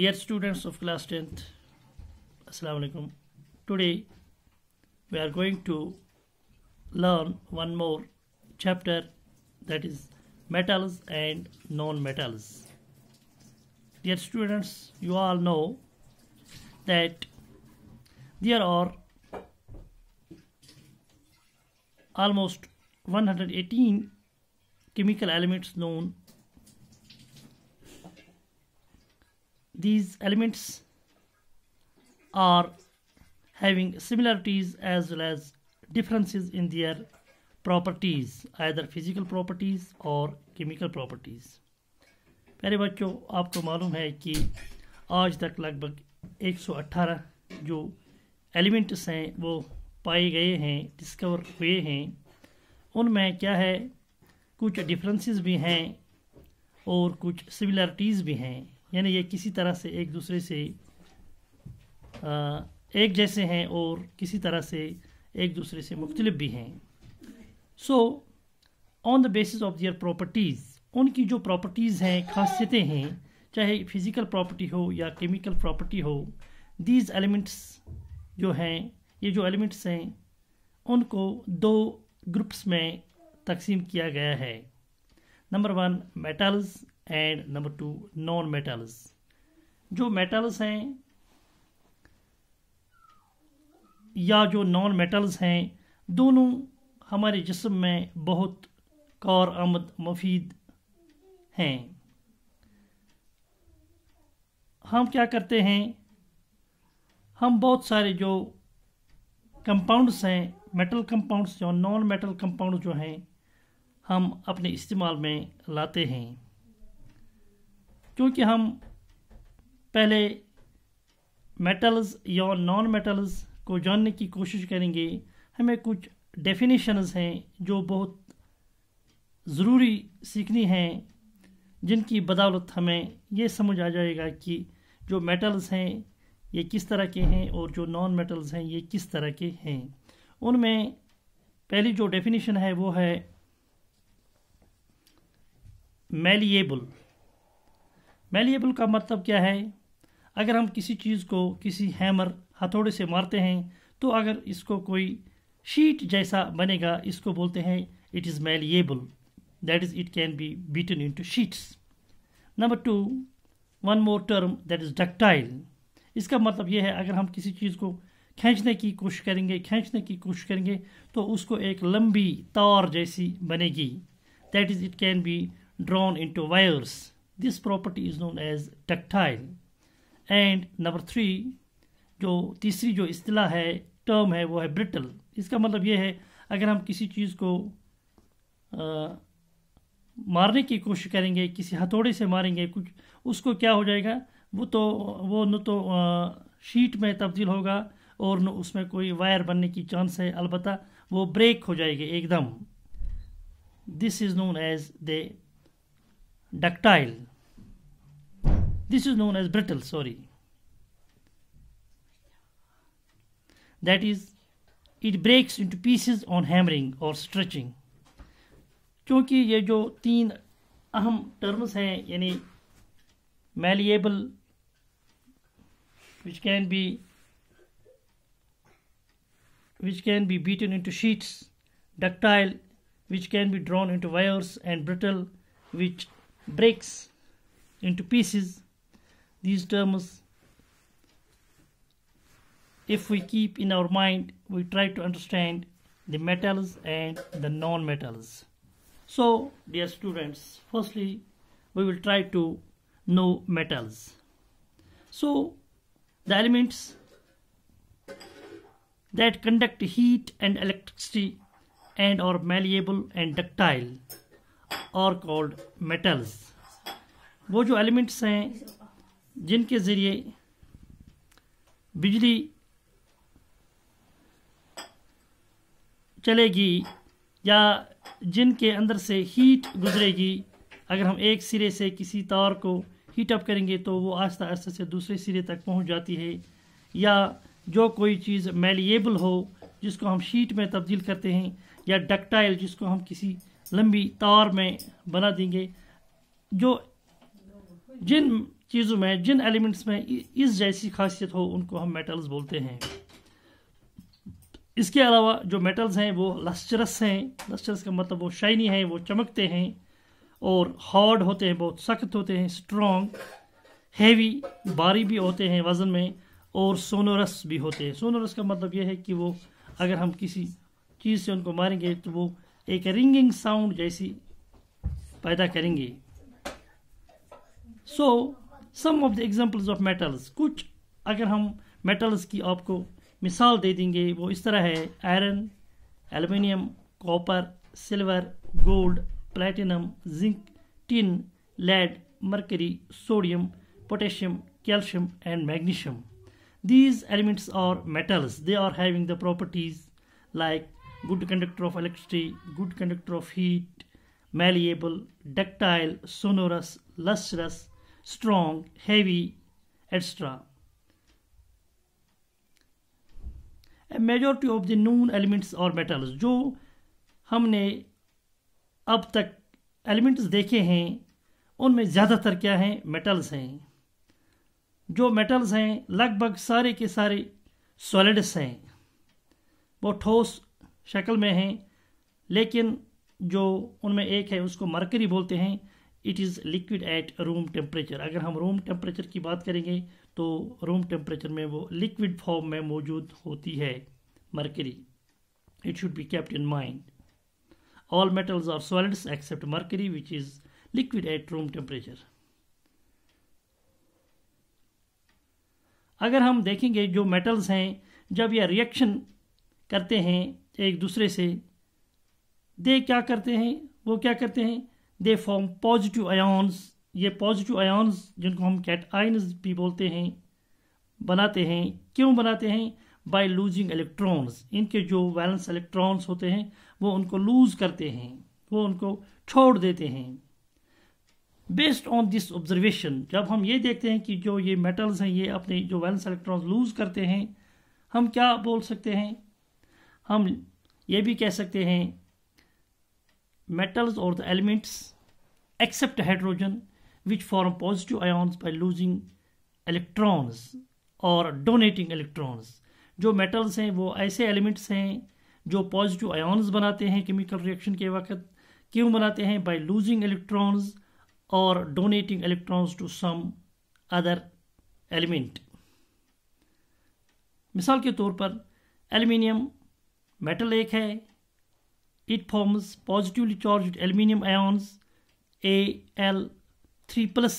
Dear students of class 10th, Assalamu alaikum. Today we are going to learn one more chapter that is metals and non-metals. Dear students, you all know that there are almost 118 chemical elements known these elements are having similarities as well as differences in their properties either physical properties or chemical properties प्यारे बच्चों आपको मालूम है कि आज तक लगभग 118 जो एलिमेंट्स हैं वो पाए गए हैं डिस्कवर हुए हैं उनमें क्या है कुछ डिफरेंसेस भी हैं और कुछ सिमिलरिटीज़ भी हैं यानी ये किसी तरह से एक दूसरे से एक जैसे हैं और किसी तरह से एक दूसरे से मुख्तलिफ भी हैं so on the basis of their properties उनकी जो प्रॉपर्टीज़ हैं खासियतें हैं चाहे फिज़िकल प्रॉपर्टी हो या केमिकल प्रॉपर्टी हो दीज एलिमेंट्स जो हैं ये जो एलिमेंट्स हैं उनको दो ग्रुप्स में तकसीम किया गया है number one metals and number two non metals जो मेटल्स हैं या जो नॉन मेटल्स हैं दोनों हमारे जिसम में बहुत कार आमद मुफीद हैं हम क्या करते हैं हम बहुत सारे जो कंपाउंड्स हैं मेटल कंपाउंड्स जो नॉन मेटल कंपाउंड्स जो हैं हम अपने इस्तेमाल में लाते हैं क्योंकि हम पहले मेटल्स या नॉन मेटल्स को जानने की कोशिश करेंगे हमें कुछ डेफिनेशंस हैं जो बहुत ज़रूरी सीखनी हैं जिनकी बदौलत हमें ये समझ आ जाएगा कि जो मेटल्स हैं ये किस तरह के हैं और जो नॉन मेटल्स हैं ये किस तरह के हैं उनमें पहली जो डेफिनेशन है वो है मेलिएबल मेलिएबल का मतलब क्या है अगर हम किसी चीज़ को किसी हैमर हथौड़े से मारते हैं तो अगर इसको कोई शीट जैसा बनेगा इसको बोलते हैं it is malleable that is it can be beaten into sheets number two one more term that is ductile इसका मतलब यह है अगर हम किसी चीज़ को खींचने की कोशिश करेंगे खींचने की कोशिश करेंगे तो उसको एक लंबी तार जैसी बनेगी that is it can be drawn into wires this property is known as ductile and number three जो तीसरी जो अतलाह है टर्म है वो है ब्रिटल इसका मतलब ये है अगर हम किसी चीज़ को आ, मारने की कोशिश करेंगे किसी हथौड़े से मारेंगे कुछ उसको क्या हो जाएगा वो तो वो न तो आ, शीट में तब्दील होगा और न उसमें कोई वायर बनने की चांस है अलबत् वो ब्रेक हो जाएगी एकदम this is known as the ductile This is known as brittle, sorry. That is, it breaks into pieces on hammering or stretching. Because these three अहम टर्म्स हैं यानी malleable which can be beaten into sheets, ductile, which can be drawn into wires, and brittle, which breaks into pieces these terms if we keep in our mind we try to understand the metals and the non-metals so dear students firstly we will try to know metals so the elements that conduct heat and electricity and are malleable and ductile are called metals वो जो elements हैं जिनके ज़रिए बिजली चलेगी या जिनके अंदर से हीट गुजरेगी अगर हम एक सिरे से किसी तार को हीट अप करेंगे तो वो आस्ता आस्ता से दूसरे सिरे तक पहुंच जाती है या जो कोई चीज़ मेलिएबल हो जिसको हम शीट में तब्दील करते हैं या डक्टाइल जिसको हम किसी लंबी तार में बना देंगे जो जिन चीज़ों में जिन एलिमेंट्स में इस जैसी खासियत हो उनको हम मेटल्स बोलते हैं इसके अलावा जो मेटल्स हैं वो लस्चरस हैं लस्चरस का मतलब वो शाइनी हैं वो चमकते हैं और हार्ड होते हैं बहुत सख्त होते हैं स्ट्रॉन्ग हैवी भारी भी होते हैं वज़न में और सोनोरस भी होते हैं सोनोरस का मतलब यह है कि वो अगर हम किसी चीज़ से उनको मारेंगे तो वो एक रिंगिंग साउंड जैसी पैदा करेंगे so so, some of the examples of metals कुछ अगर हम मेटल्स की आपको मिसाल दे देंगे वो इस तरह है iron aluminium copper silver gold platinum zinc tin lead mercury sodium potassium calcium and magnesium these elements are metals they are having the properties like good conductor of electricity good conductor of heat malleable ductile sonorous lustrous strong, heavy, etc. A majority of the known elements are metals जो हमने अब तक elements देखे हैं उनमें ज़्यादातर क्या हैं मेटल्स हैं जो मेटल्स हैं लगभग सारे के सारे सॉलिड्स हैं वो ठोस शक्ल में हैं लेकिन जो उनमें एक है उसको मरकरी बोलते हैं it is liquid at room temperature अगर हम रूम टेम्परेचर की बात करेंगे तो रूम टेम्परेचर में वो लिक्विड फॉर्म में मौजूद होती है mercury it should be kept in mind all metals are solids except mercury which is liquid at room temperature अगर हम देखेंगे जो मेटल्स हैं जब यह रिएक्शन करते हैं एक दूसरे से दे क्या करते हैं वो क्या करते हैं दे फॉर्म पॉजिटिव आयॉन्स ये पॉजिटिव आयॉन्स जिनको हम कैट आइन्स भी बोलते हैं बनाते हैं क्यों बनाते हैं बाय लूजिंग इलेक्ट्रॉन्स इनके जो वैलेंस इलेक्ट्रॉन्स होते हैं वो उनको लूज करते हैं वो उनको छोड़ देते हैं बेस्ड ऑन दिस ऑब्जर्वेशन जब हम ये देखते हैं कि जो ये मेटल्स हैं ये अपने जो वैलेंस इलेक्ट्रॉन्स लूज करते हैं हम क्या बोल सकते हैं हम ये भी कह सकते हैं metals or the elements except hydrogen which form positive ions by losing electrons और डोनेटिंग इलेक्ट्रॉन्स जो मेटल्स हैं वो ऐसे एलिमेंट्स हैं जो पॉजिटिव आयॉन्स बनाते हैं केमिकल रिएक्शन के वक्त क्यों बनाते हैं बाय लूजिंग इलेक्ट्रॉन्स और donating electrons to some other element मिसाल के तौर पर एल्युमिनियम मेटल एक है It forms positively charged aluminium ions Al3 plus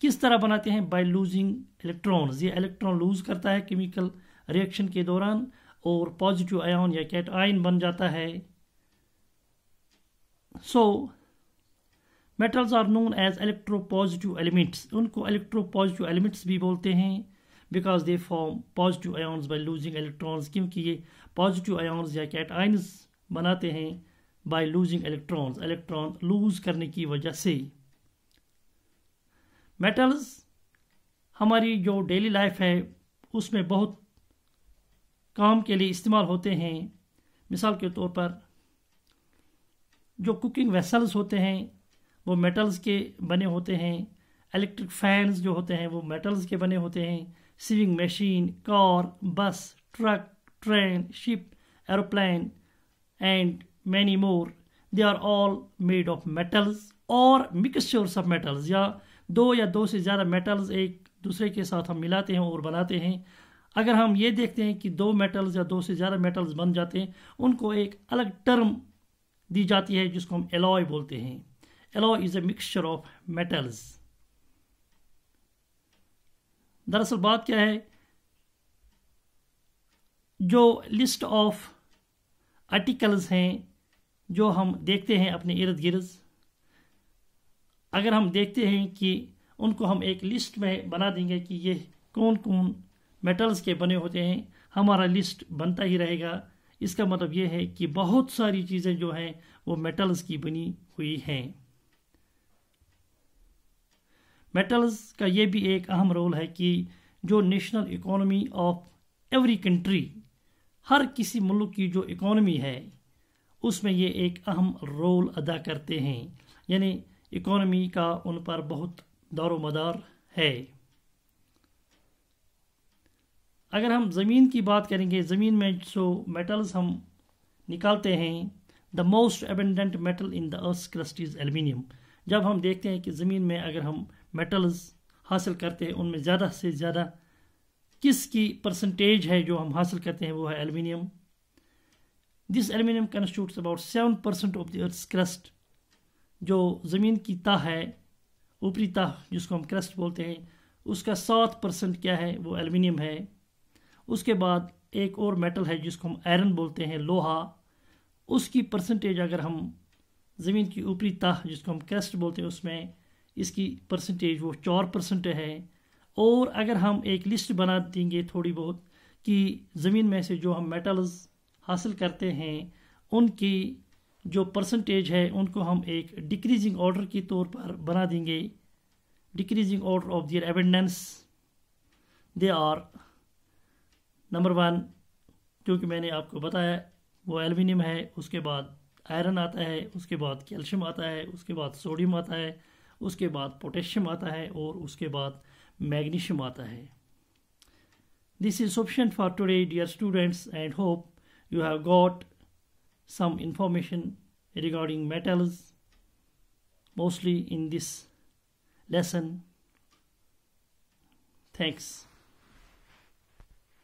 किस तरह बनाते हैं बाय लूजिंग इलेक्ट्रॉन्स ये इलेक्ट्रॉन लूज करता है केमिकल रिएक्शन के दौरान और पॉजिटिव आयन या कैट आयन बन जाता है so metals are known as electropositive elements उनको इलेक्ट्रो पॉजिटिव एलिमेंट्स भी बोलते हैं because they form positive ions by losing electrons क्योंकि ये पॉजिटिव आयॉन्स या कैट आइन्स बनाते हैं by losing electrons electron lose करने की वजह से मेटल्स हमारी जो डेली लाइफ है उसमें बहुत काम के लिए इस्तेमाल होते हैं मिसाल के तौर पर जो कुकिंग वेसल्स होते हैं वो मेटल्स के बने होते हैं इलेक्ट्रिक फैंस जो होते हैं वो मेटल्स के बने होते हैं sewing machine car bus truck train ship aeroplane and many more they are all made of metals और मिक्सचर्स ऑफ मेटल्स या दो या दो से ज़्यादा मेटल्स एक दूसरे के साथ हम मिलाते हैं और बनाते हैं अगर हम ये देखते हैं कि दो मेटल्स या दो से ज़्यादा मेटल्स बन जाते हैं उनको एक अलग टर्म दी जाती है जिसको हम एलॉय बोलते हैं alloy is a mixture of metals दरअसल बात क्या है जो लिस्ट ऑफ आर्टिकल्स हैं जो हम देखते हैं अपने इर्द गिर्द अगर हम देखते हैं कि उनको हम एक लिस्ट में बना देंगे कि ये कौन कौन मेटल्स के बने होते हैं हमारा लिस्ट बनता ही रहेगा इसका मतलब ये है कि बहुत सारी चीज़ें जो हैं वो मेटल्स की बनी हुई हैं मेटल्स का ये भी एक अहम रोल है कि जो national economy of every country हर किसी मुल्क की जो इकोनॉमी है उसमें ये एक अहम रोल अदा करते हैं यानी इकोनॉमी का उन पर बहुत दारोमदार है अगर हम ज़मीन की बात करेंगे ज़मीन में जो मेटल्स हम निकालते हैं the most abundant metal in the earth crust is aluminium जब हम देखते हैं कि ज़मीन में अगर हम मेटल्स हासिल करते हैं उनमें ज़्यादा से ज़्यादा किसकी परसेंटेज है जो हम हासिल करते हैं वो है aluminium this aluminium constitute about seven percent of the earth crust जो ज़मीन की तह है ऊपरी तह जिसको हम क्रस्ट बोलते हैं उसका सात परसेंट क्या है वो एलमिनियम है उसके बाद एक और मेटल है जिसको हम आयरन बोलते हैं लोहा उसकी परसेंटेज अगर हम ज़मीन की ऊपरी ता जिसको हम क्रस्ट बोलते हैं उसमें इसकी परसेंटेज वो चार परसेंट है और अगर हम एक लिस्ट बना देंगे थोड़ी बहुत कि ज़मीन में से जो हम मेटल्स हासिल करते हैं उनकी जो परसेंटेज है उनको हम एक डिक्रीजिंग ऑर्डर के तौर पर बना देंगे decreasing order of their evidence they are number one क्योंकि मैंने आपको बताया वो एल्युमिनियम है उसके बाद आयरन आता है उसके बाद कैल्शियम आता है उसके बाद सोडियम आता है उसके बाद पोटेशियम आता है और उसके बाद मैग्नीशियम आता है this is option for today dear students and hope you have got some information regarding metals mostly in this lesson thanks